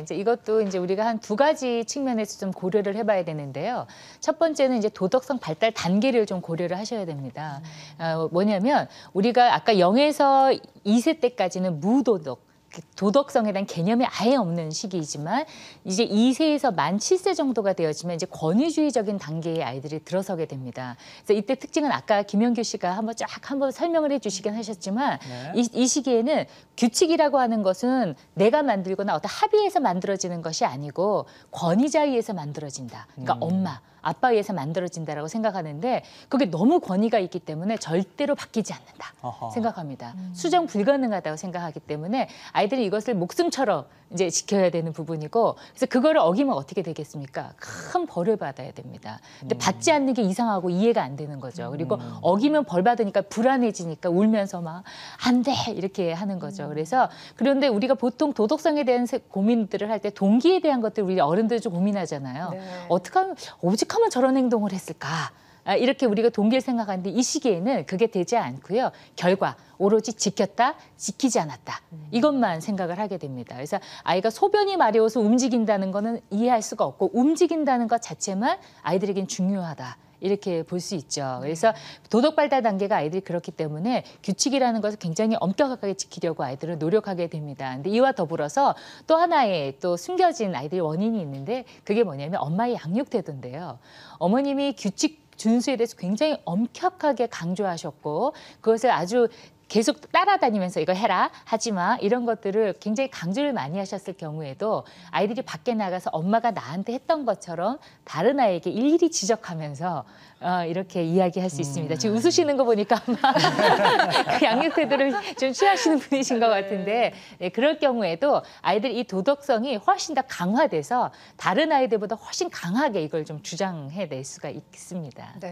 이제 이것도 이제 우리가 한 두 가지 측면에서 좀 고려를 해봐야 되는데요. 첫 번째는 이제 도덕성 발달 단계를 좀 고려를 하셔야 됩니다. 음. 어, 뭐냐면 우리가 아까 0에서 2세 때까지는 무도덕 그 도덕성에 대한 개념이 아예 없는 시기이지만 이제 2세에서 만 7세 정도가 되어지면 이제 권위주의적인 단계의 아이들이 들어서게 됩니다. 그래서 이때 특징은 아까 김영규 씨가 한번 쫙 한번 설명을 해주시긴 하셨지만 네. 이, 이 시기에는 규칙이라고 하는 것은 내가 만들거나 어떤 합의에서 만들어지는 것이 아니고 권위자에 위서 만들어진다. 그러니까 음. 엄마. 아빠에 위서 만들어진다라고 생각하는데 그게 너무 권위가 있기 때문에 절대로 바뀌지 않는다 어허. 생각합니다. 음. 수정 불가능하다고 생각하기 때문에 아이들이 이것을 목숨처럼 이제 지켜야 되는 부분이고 그래서 그거를 어기면 어떻게 되겠습니까? 큰 벌을 받아야 됩니다. 근데 음. 받지 않는 게 이상하고 이해가 안 되는 거죠. 그리고 음. 어기면 벌 받으니까 불안해지니까 울면서 막 안 돼 이렇게 하는 거죠. 음. 그래서 그런데 우리가 보통 도덕성에 대한 고민들을 할 때 동기에 대한 것들 우리 어른들 좀 고민하잖아요. 네. 어떻게 하면 오직하면 저런 행동을 했을까? 아, 이렇게 우리가 동기를 생각하는데 이 시기에는 그게 되지 않고요. 결과 오로지 지켰다, 지키지 않았다. 음. 이것만 생각을 하게 됩니다. 그래서 아이가 소변이 마려워서 움직인다는 거는 이해할 수가 없고 움직인다는 것 자체만 아이들에겐 중요하다. 이렇게 볼 수 있죠. 음. 그래서 도덕 발달 단계가 아이들이 그렇기 때문에 규칙이라는 것을 굉장히 엄격하게 지키려고 아이들은 노력하게 됩니다. 근데 이와 더불어서 또 하나의 또 숨겨진 아이들의 원인이 있는데 그게 뭐냐면 엄마의 양육 태도인데요. 어머님이 규칙 준수에 대해서 굉장히 엄격하게 강조하셨고 그것을 아주 계속 따라다니면서 이거 해라 하지 마 이런 것들을 굉장히 강조를 많이 하셨을 경우에도 아이들이 밖에 나가서 엄마가 나한테 했던 것처럼 다른 아이에게 일일이 지적하면서 어, 이렇게 이야기할 수 있습니다. 음. 지금 웃으시는 거 보니까 아마 그 양육태도를 좀 취하시는 분이신 것 같은데 네, 그럴 경우에도 아이들이 도덕성이 훨씬 더 강화돼서 다른 아이들보다 훨씬 강하게 이걸 좀 주장해낼 수가 있습니다. 네.